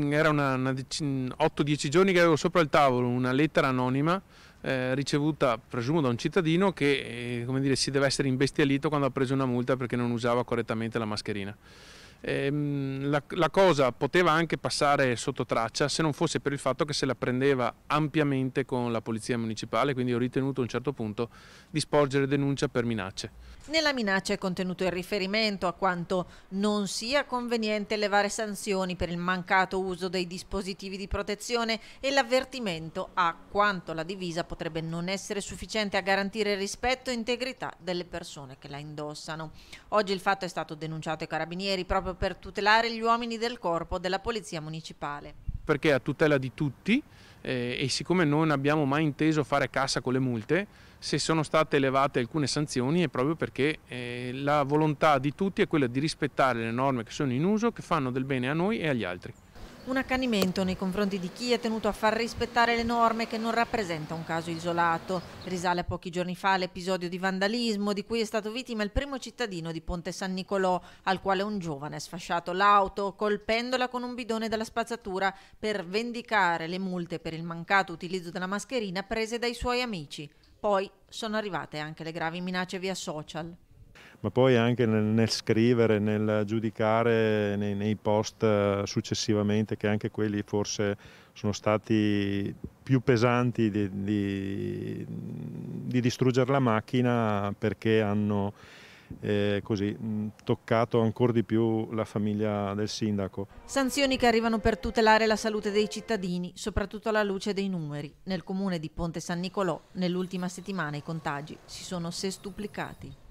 Mm, era una, una 8-10 mm, giorni che avevo sopra il tavolo una lettera anonima eh, ricevuta, presumo, da un cittadino che eh, come dire, si deve essere imbestialito quando ha preso una multa perché non usava correttamente la mascherina ehm, la, la cosa poteva anche passare sotto traccia se non fosse per il fatto che se la prendeva ampiamente con la polizia municipale, quindi ho ritenuto a un certo punto di sporgere denuncia per minacce. Nella minaccia è contenuto il riferimento a quanto non sia conveniente elevare sanzioni per il mancato uso dei dispositivi di protezione e l'avvertimento a quanto la divisa potrebbe non essere sufficiente a garantire il rispetto e integrità delle persone che la indossano. Oggi il fatto è stato denunciato ai carabinieri proprio per tutelare gli uomini del corpo della Polizia Municipale. Perché a tutela di tutti eh, e siccome non abbiamo mai inteso fare cassa con le multe, se sono state elevate alcune sanzioni è proprio perché eh, la volontà di tutti è quella di rispettare le norme che sono in uso, che fanno del bene a noi e agli altri. Un accanimento nei confronti di chi è tenuto a far rispettare le norme che non rappresenta un caso isolato. Risale a pochi giorni fa l'episodio di vandalismo di cui è stato vittima il primo cittadino di Ponte San Nicolò, al quale un giovane ha sfasciato l'auto colpendola con un bidone della spazzatura per vendicare le multe per il mancato utilizzo della mascherina prese dai suoi amici. Poi sono arrivate anche le gravi minacce via social ma poi anche nel, nel scrivere, nel giudicare nei, nei, post eh, successivamente, che anche quelli forse sono stati più pesanti di, di, di distruggere la macchina perché hanno eh, così, mm, toccato ancora di più la famiglia del sindaco. Sanzioni che arrivano per tutelare la salute dei cittadini, soprattutto alla luce dei numeri. Nel comune di Ponte San Nicolò, nell'ultima settimana i contagi si sono sestuplicati.